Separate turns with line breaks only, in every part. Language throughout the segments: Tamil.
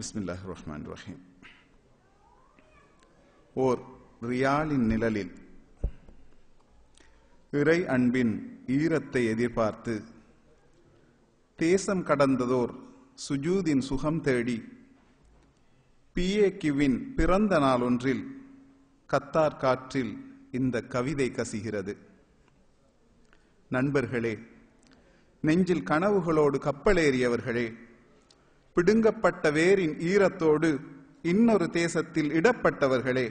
பிஸ்மில்லாஹ் ரஹ்மான் ரஹீம் ஓர் ரியாலின் நிழலில் இறை அன்பின் ஈரத்தை எதிர்பார்த்து தேசம் கடந்ததோர் சுஜூதின் சுகம் தேடி பிஏ கிவின் பிறந்த நாளொன்றில் கத்தார் காற்றில் இந்த கவிதை கசிகிறது நண்பர்களே நெஞ்சில் கனவுகளோடு கப்பலேறியவர்களே பிடுங்கப்பட்ட வேரின் ஈரத்தோடு இன்னொரு தேசத்தில் இடப்பட்டவர்களே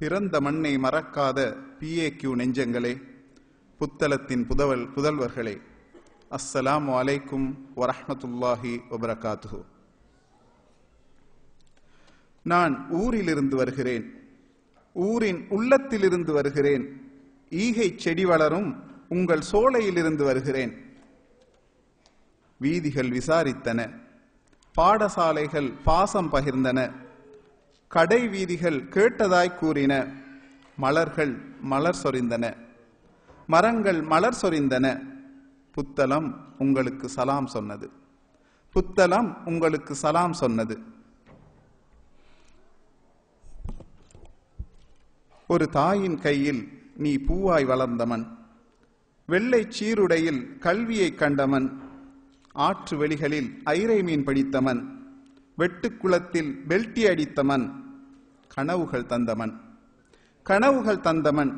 பிறந்த மண்ணை மறக்காத பிஏ கியூ நெஞ்சங்களே புத்தளத்தின் புதவல் புதல்வர்களே அஸ்ஸலாம் வலைக்கும் வரஹமத்துல்லாஹி வபரகாத்து நான் ஊரிலிருந்து வருகிறேன் ஊரின் உள்ளத்திலிருந்து வருகிறேன் ஈகை செடி வளரும் உங்கள் சோலையிலிருந்து வருகிறேன் வீதிகள் விசாரித்தன பாடசாலைகள் பாசம் பகிர்ந்தன கடை வீதிகள் கேட்டதாய் கூறின மலர்கள் மலர் சொரிந்தன மரங்கள் மலர் சொரிந்தன புத்தலம் உங்களுக்கு சலாம் சொன்னது புத்தலம் உங்களுக்கு சலாம் சொன்னது ஒரு தாயின் கையில் நீ பூவாய் வளர்ந்தவன் வெள்ளை சீருடையில் கல்வியை கண்டவன் ஆற்று வெளிகளில் ஐரை மீன் பிடித்தமன் வெட்டுக்குளத்தில் வெல்ட்டி அடித்தமன் கனவுகள் தந்தமன் கனவுகள் தந்தமன்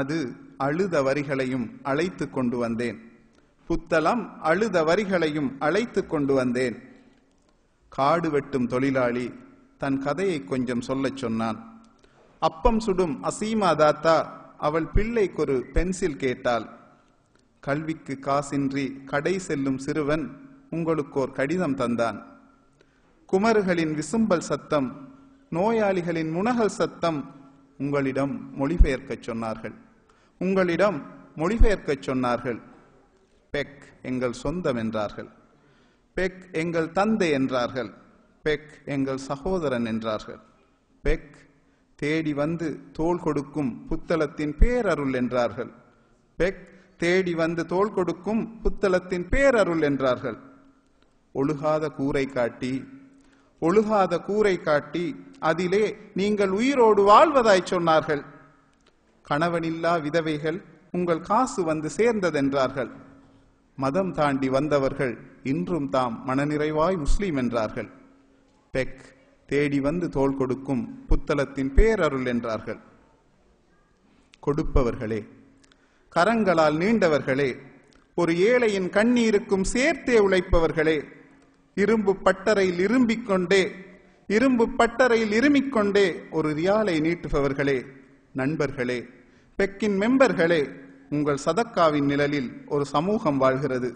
அது அழுத வரிகளையும் அழைத்து கொண்டு வந்தேன் புத்தளம் அழுத வரிகளையும் அழைத்து கொண்டு வந்தேன் காடு வெட்டும் தொழிலாளி தன் கதையை கொஞ்சம் சொல்லச் சொன்னான் அப்பம் சுடும் அசீமா தாத்தா அவள் பிள்ளைக்கொரு பென்சில் கேட்டாள் கல்விக்கு காசின்றி கடை செல்லும் சிறுவன் உங்களுக்கோர் கடிதம் தந்தான் குமர்களின் விசும்பல் சத்தம் நோயாளிகளின் முனகல் சத்தம் உங்களிடம் மொழிபெயர்க்கச் சொன்னார்கள் உங்களிடம் மொழிபெயர்க்கச் சொன்னார்கள் பெக் எங்கள் சொந்தம் என்றார்கள் பெக் எங்கள் தந்தை என்றார்கள் பெக் எங்கள் சகோதரன் என்றார்கள் பெக் தேடி வந்து தோல் கொடுக்கும் புத்தளத்தின் பேரருள் என்றார்கள் பெக் தேடி வந்து தோல் கொடுக்கும் புத்தலத்தின் பேரருள் என்றார்கள் ஒழுகாத கூரை காட்டி ஒழுகாத கூரை காட்டி அதிலே நீங்கள் உயிரோடு வாழ்வதாய் சொன்னார்கள் கணவனில்லா விதவைகள் உங்கள் காசு வந்து சேர்ந்ததென்றார்கள் மதம் தாண்டி வந்தவர்கள் இன்றும் தாம் மனநிறைவாய் முஸ்லீம் என்றார்கள் பெக் தேடி வந்து தோல் கொடுக்கும் புத்தலத்தின் பேரருள் என்றார்கள் கொடுப்பவர்களே கரங்களால் நீண்டவர்களே ஒரு ஏழையின் கண்ணீருக்கும் சேர்த்தே உழைப்பவர்களே இரும்பு பட்டறையில் இரும்பிக் கொண்டே இரும்பு பட்டறையில் இருமிக் கொண்டே ஒரு ரியாலை நீட்டுபவர்களே நண்பர்களே பெக்கின் மெம்பர்களே உங்கள் சதக்காவின் நிழலில் ஒரு சமூகம் வாழ்கிறது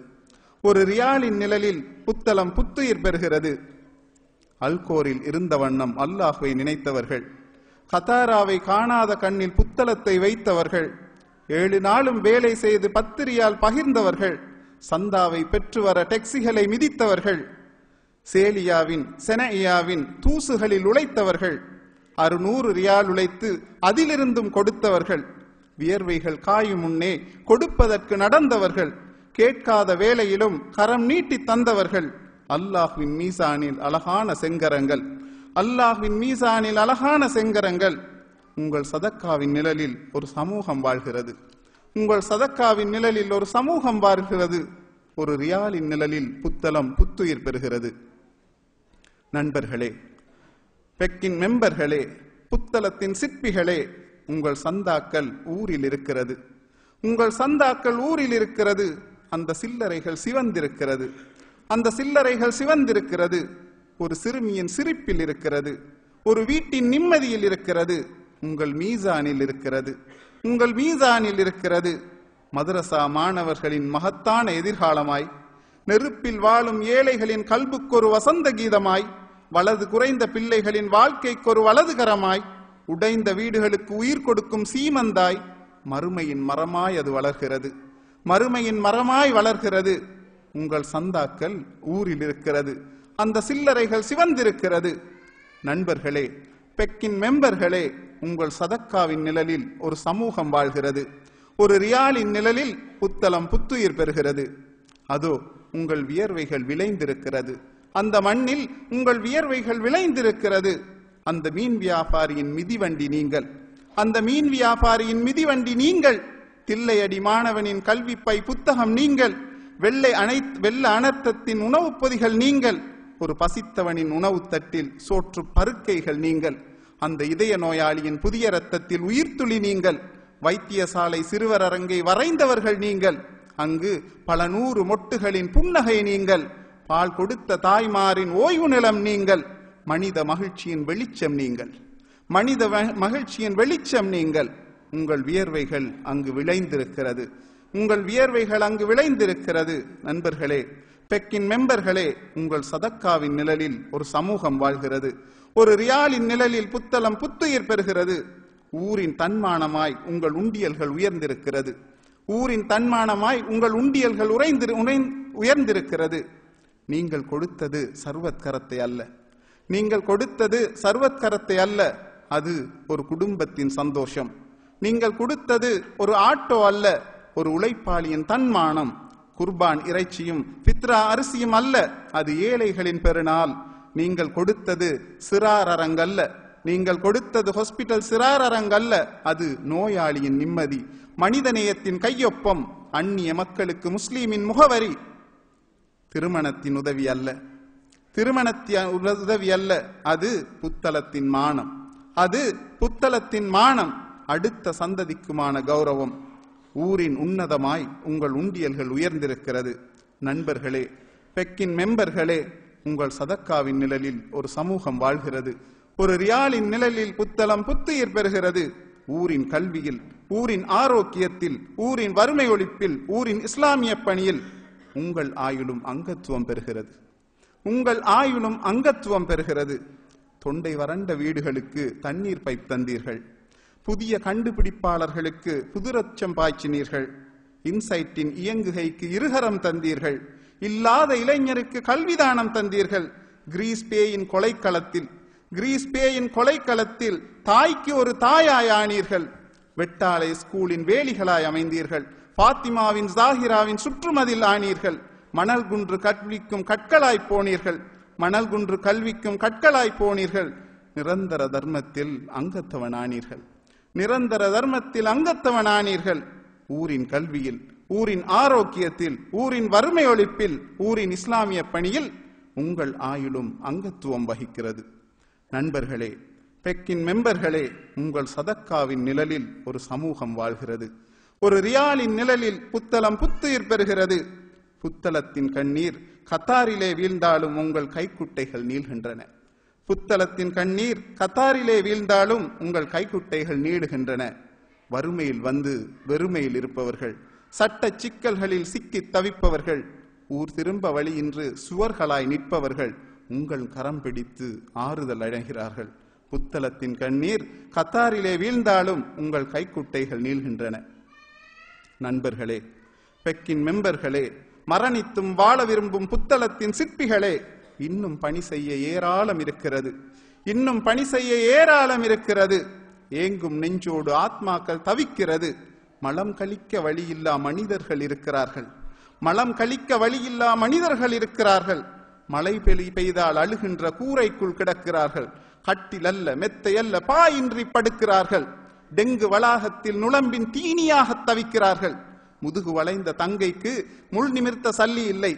ஒரு ரியாலின் நிழலில் புத்தளம் புத்துயிர் பெறுகிறது அல்கோரில் இருந்த வண்ணம் அல்லாஹுவை நினைத்தவர்கள் கதாராவை காணாத கண்ணில் புத்தளத்தை வைத்தவர்கள் ஏழு நாளும் வேலை செய்து பத்திரியால் பகிர்ந்தவர்கள் சந்தாவை பெற்று வர டெக்ஸிகளை மிதித்தவர்கள் சேலியாவின் செனையாவின் தூசுகளில் உழைத்தவர்கள் அறுநூறு ரியால் உழைத்து அதிலிருந்தும் கொடுத்தவர்கள் வியர்வைகள் காயும் முன்னே கொடுப்பதற்கு நடந்தவர்கள் கேட்காத வேலையிலும் கரம் நீட்டி தந்தவர்கள் அல்லாஹ்வின் மீசானில் அழகான செங்கரங்கள் அல்லாஹ்வின் மீசானில் அழகான செங்கரங்கள் உங்கள் சதக்காவின் நிழலில் ஒரு சமூகம் வாழ்கிறது உங்கள் சதக்காவின் நிழலில் ஒரு சமூகம் வாழ்கிறது ஒரு ரியாலின் நிழலில் புத்தளம் புத்துயிர் பெறுகிறது நண்பர்களே பெக்கின் மெம்பர்களே புத்தளத்தின் சிற்பிகளே உங்கள் சந்தாக்கள் ஊரில் இருக்கிறது உங்கள் சந்தாக்கள் ஊரில் இருக்கிறது அந்த சில்லறைகள் சிவந்திருக்கிறது அந்த சில்லறைகள் சிவந்திருக்கிறது ஒரு சிறுமியின் சிரிப்பில் இருக்கிறது ஒரு வீட்டின் நிம்மதியில் இருக்கிறது உங்கள் மீசானில் இருக்கிறது உங்கள் மீசானில் இருக்கிறது மதரசா மாணவர்களின் மகத்தான எதிர்காலமாய் நெருப்பில் வாழும் ஏழைகளின் கல்புக்கொரு வசந்த கீதமாய் வலது குறைந்த பிள்ளைகளின் வாழ்க்கைக்கொரு வலதுகரமாய் உடைந்த வீடுகளுக்கு உயிர் கொடுக்கும் சீமந்தாய் மறுமையின் மரமாய் அது வளர்கிறது மறுமையின் மரமாய் வளர்கிறது உங்கள் சந்தாக்கள் ஊரில் இருக்கிறது அந்த சில்லறைகள் சிவந்திருக்கிறது நண்பர்களே பெக்கின் மெம்பர்களே உங்கள் சதக்காவின் நிழலில் ஒரு சமூகம் வாழ்கிறது ஒரு ரியாலின் நிழலில் புத்தளம் புத்துயிர் பெறுகிறது அதோ உங்கள் வியர்வைகள் விளைந்திருக்கிறது அந்த மண்ணில் உங்கள் வியர்வைகள் விளைந்திருக்கிறது அந்த மீன் வியாபாரியின் மிதிவண்டி நீங்கள் அந்த மீன் வியாபாரியின் மிதிவண்டி நீங்கள் தில்லையடி மாணவனின் கல்விப்பை புத்தகம் நீங்கள் வெள்ளை அனை வெள்ள அனர்த்தத்தின் உணவுப் பொதிகள் நீங்கள் ஒரு பசித்தவனின் உணவுத் தட்டில் சோற்று பருக்கைகள் நீங்கள் அந்த இதய நோயாளியின் புதிய இரத்தத்தில் உயிர்த்துளி நீங்கள் வைத்தியசாலை சிறுவர் அரங்கை வரைந்தவர்கள் நீங்கள் அங்கு பல நூறு மொட்டுகளின் புன்னகை நீங்கள் பால் கொடுத்த தாய்மாரின் ஓய்வு நிலம் நீங்கள் மனித மகிழ்ச்சியின் வெளிச்சம் நீங்கள் மனித மகிழ்ச்சியின் வெளிச்சம் நீங்கள் உங்கள் வியர்வைகள் அங்கு விளைந்திருக்கிறது உங்கள் வியர்வைகள் அங்கு விளைந்திருக்கிறது நண்பர்களே பெக்கின் மெம்பர்களே உங்கள் சதக்காவின் நிழலில் ஒரு சமூகம் வாழ்கிறது ஒரு ரியாலின் நிழலில் புத்தளம் புத்துயிர் பெறுகிறது ஊரின் தன்மானமாய் உங்கள் உண்டியல்கள் உயர்ந்திருக்கிறது ஊரின் தன்மானமாய் உங்கள் உண்டியல்கள் உறைந்து உயர்ந்திருக்கிறது நீங்கள் கொடுத்தது சர்வத்கரத்தை அல்ல நீங்கள் கொடுத்தது சர்வத்கரத்தை அல்ல அது ஒரு குடும்பத்தின் சந்தோஷம் நீங்கள் கொடுத்தது ஒரு ஆட்டோ அல்ல ஒரு உழைப்பாளியின் தன்மானம் குர்பான் இறைச்சியும் பித்ரா அரிசியும் அல்ல அது ஏழைகளின் பெருநாள் நீங்கள் கொடுத்தது சிறார் அல்ல நீங்கள் கொடுத்தது ஹாஸ்பிட்டல் சிறார் அரங்கல்ல அது நோயாளியின் நிம்மதி மனிதநேயத்தின் கையொப்பம் அந்நிய மக்களுக்கு முஸ்லீமின் முகவரி திருமணத்தின் உதவி அல்ல திருமணத்தின் உதவி அல்ல அது புத்தளத்தின் மானம் அது புத்தளத்தின் மானம் அடுத்த சந்ததிக்குமான கௌரவம் ஊரின் உன்னதமாய் உங்கள் உண்டியல்கள் உயர்ந்திருக்கிறது நண்பர்களே பெக்கின் மெம்பர்களே உங்கள் சதக்காவின் நிழலில் ஒரு சமூகம் வாழ்கிறது ஒரு ரியாலின் நிழலில் புத்தளம் புத்துயிர் பெறுகிறது ஊரின் கல்வியில் ஊரின் ஆரோக்கியத்தில் ஊரின் வறுமை ஒழிப்பில் ஊரின் இஸ்லாமிய பணியில் உங்கள் ஆயுளும் அங்கத்துவம் பெறுகிறது உங்கள் ஆயுளும் அங்கத்துவம் பெறுகிறது தொண்டை வறண்ட வீடுகளுக்கு தண்ணீர் பைப் தந்தீர்கள் புதிய கண்டுபிடிப்பாளர்களுக்கு புதுரச்சம் பாய்ச்சினீர்கள் இன்சைட்டின் இயங்குகைக்கு இருகரம் தந்தீர்கள் இல்லாத இளைஞருக்கு கல்விதானம் தந்தீர்கள் கிரீஸ் பேயின் கொலைக்களத்தில் கிரீஸ் பேயின் கொலைக்களத்தில் தாய்க்கு ஒரு தாயாய் ஆனீர்கள் வெட்டாலை ஸ்கூலின் வேலிகளாய் அமைந்தீர்கள் பாத்திமாவின் ஜாகிராவின் சுற்றுமதில் ஆனீர்கள் மணல் குன்று கல்விக்கும் கற்களாய் போனீர்கள் மணல் குன்று கல்விக்கும் கற்களாய் போனீர்கள் நிரந்தர தர்மத்தில் அங்கத்தவன் ஆனீர்கள் நிரந்தர தர்மத்தில் அங்கத்தவனானீர்கள் ஊரின் கல்வியில் ஊரின் ஆரோக்கியத்தில் ஊரின் வறுமை ஒழிப்பில் ஊரின் இஸ்லாமிய பணியில் உங்கள் ஆயுளும் அங்கத்துவம் வகிக்கிறது நண்பர்களே பெக்கின் மெம்பர்களே உங்கள் சதக்காவின் நிழலில் ஒரு சமூகம் வாழ்கிறது ஒரு ரியாலின் நிழலில் புத்தளம் புத்துயிர் பெறுகிறது புத்தளத்தின் கண்ணீர் கத்தாரிலே வீழ்ந்தாலும் உங்கள் கைக்குட்டைகள் நீள்கின்றன புத்தளத்தின் கண்ணீர் கத்தாரிலே வீழ்ந்தாலும் உங்கள் கைக்குட்டைகள் நீடுகின்றன வறுமையில் வந்து வெறுமையில் இருப்பவர்கள் சட்ட சிக்கல்களில் சிக்கி தவிப்பவர்கள் ஊர் திரும்ப வழியின்று சுவர்களாய் நிற்பவர்கள் உங்கள் கரம் பிடித்து ஆறுதல் அடைகிறார்கள் புத்தளத்தின் கண்ணீர் கத்தாரிலே வீழ்ந்தாலும் உங்கள் கைக்குட்டைகள் நீள்கின்றன நண்பர்களே பெக்கின் மெம்பர்களே மரணித்தும் வாழ விரும்பும் புத்தளத்தின் சிற்பிகளே இன்னும் பணி செய்ய ஏராளம் இருக்கிறது இன்னும் பணி செய்ய ஏராளம் இருக்கிறது ஏங்கும் நெஞ்சோடு ஆத்மாக்கள் தவிக்கிறது மலம் கழிக்க வழியில்லா மனிதர்கள் இருக்கிறார்கள் மலம் கழிக்க வழியில்லா மனிதர்கள் இருக்கிறார்கள் மழை பெலி பெய்தால் அழுகின்ற கூரைக்குள் கிடக்கிறார்கள் கட்டில் அல்ல மெத்தையல்ல பாயின்றி படுக்கிறார்கள் டெங்கு வளாகத்தில் நுழம்பின் தீனியாக தவிக்கிறார்கள் முதுகு வளைந்த தங்கைக்கு முள் நிமிர்த்த சல்லி இல்லை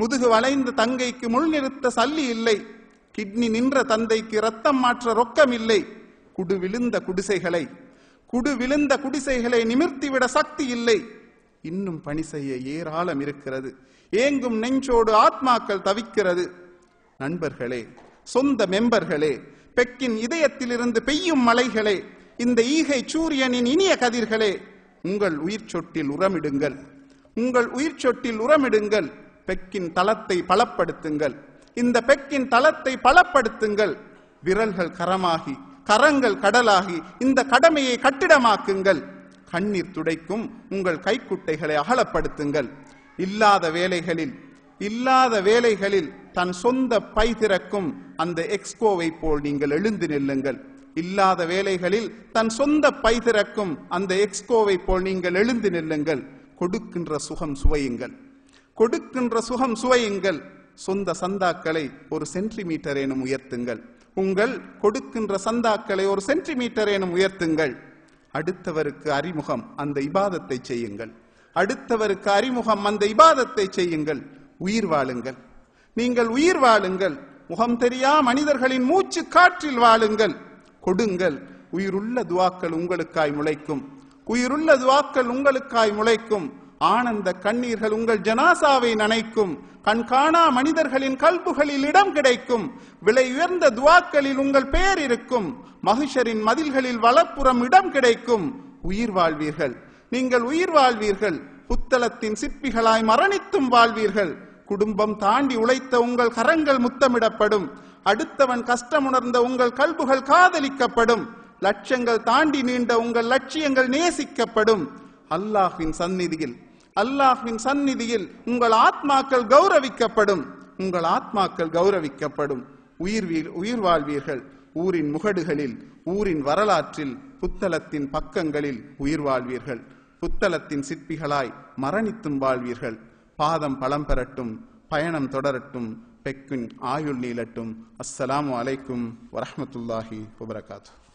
முதுகு வளைந்த தங்கைக்கு முள் நிறுத்த சல்லி இல்லை கிட்னி நின்ற தந்தைக்கு ரத்தம் மாற்ற ரொக்கம் இல்லை குடு விழுந்த குடிசைகளை குடு விழுந்த குடிசைகளை நிமிர்த்திவிட சக்தி இல்லை இன்னும் பணி செய்ய ஏராளம் இருக்கிறது ஏங்கும் நெஞ்சோடு ஆத்மாக்கள் தவிக்கிறது நண்பர்களே சொந்த மெம்பர்களே பெக்கின் இதயத்திலிருந்து பெய்யும் மலைகளே இந்த ஈகை சூரியனின் இனிய கதிர்களே உங்கள் உயிர் சொட்டில் உரமிடுங்கள் உங்கள் உயிர் சொட்டில் உரமிடுங்கள் பெக்கின் தளத்தை பலப்படுத்துங்கள் இந்த பெக்கின் தளத்தை பலப்படுத்துங்கள் விரல்கள் கரமாகி கரங்கள் கடலாகி இந்த கடமையை கட்டிடமாக்குங்கள் கண்ணீர் துடைக்கும் உங்கள் கைக்குட்டைகளை அகலப்படுத்துங்கள் இல்லாத வேலைகளில் இல்லாத வேலைகளில் தன் சொந்த பை திறக்கும் அந்த எக்ஸ்போவை போல் நீங்கள் எழுந்து நில்லுங்கள் இல்லாத வேலைகளில் தன் சொந்த பை திறக்கும் அந்த எக்ஸ்கோவை போல் நீங்கள் எழுந்து நில்லுங்கள் கொடுக்கின்ற சுகம் சுவையுங்கள் கொடுக்கின்ற சுகம் சுவையுங்கள் சொந்த சந்தாக்களை ஒரு சென்டிமீட்டர் எனும் உயர்த்துங்கள் உங்கள் கொடுக்கின்ற சந்தாக்களை ஒரு சென்டிமீட்டர் எனும் உயர்த்துங்கள் அடுத்தவருக்கு அறிமுகம் அந்த இபாதத்தை செய்யுங்கள் அடுத்தவருக்கு அறிமுகம் அந்த இபாதத்தை செய்யுங்கள் உயிர் வாழுங்கள் நீங்கள் உயிர் வாழுங்கள் முகம் தெரியா மனிதர்களின் மூச்சு காற்றில் வாழுங்கள் கொடுங்கள் உயிருள்ள துவாக்கள் உங்களுக்காய் முளைக்கும் உயிருள்ள துவாக்கள் உங்களுக்காய் முளைக்கும் ஆனந்த கண்ணீர்கள் உங்கள் ஜனாசாவை நனைக்கும் கண்காணா மனிதர்களின் கல்புகளில் இடம் கிடைக்கும் விலை உயர்ந்த துவாக்களில் உங்கள் பெயர் இருக்கும் மகிஷரின் மதில்களில் வலப்புறம் இடம் கிடைக்கும் உயிர் வாழ்வீர்கள் நீங்கள் உயிர் வாழ்வீர்கள் புத்தளத்தின் சிற்பிகளாய் மரணித்தும் வாழ்வீர்கள் குடும்பம் தாண்டி உழைத்த உங்கள் கரங்கள் முத்தமிடப்படும் அடுத்தவன் கஷ்டமுணர்ந்த உங்கள் கல்புகள் காதலிக்கப்படும் லட்சங்கள் தாண்டி நீண்ட உங்கள் லட்சியங்கள் நேசிக்கப்படும் அல்லாஹின் சந்நிதியில் அல்லாஹின் சந்நிதியில் உங்கள் ஆத்மாக்கள் கௌரவிக்கப்படும் உங்கள் ஆத்மாக்கள் கௌரவிக்கப்படும் உயிர் உயிர் வாழ்வீர்கள் ஊரின் முகடுகளில் ஊரின் வரலாற்றில் புத்தலத்தின் பக்கங்களில் உயிர் வாழ்வீர்கள் புத்தலத்தின் சிற்பிகளாய் மரணித்தும் வாழ்வீர்கள் பாதம் பலம் பெறட்டும் பயணம் தொடரட்டும் பெக்கின் ஆயுள் நீளட்டும் அஸ்ஸலாமு அலைக்கும் வரமத்துல்லாஹி வபரகாத்து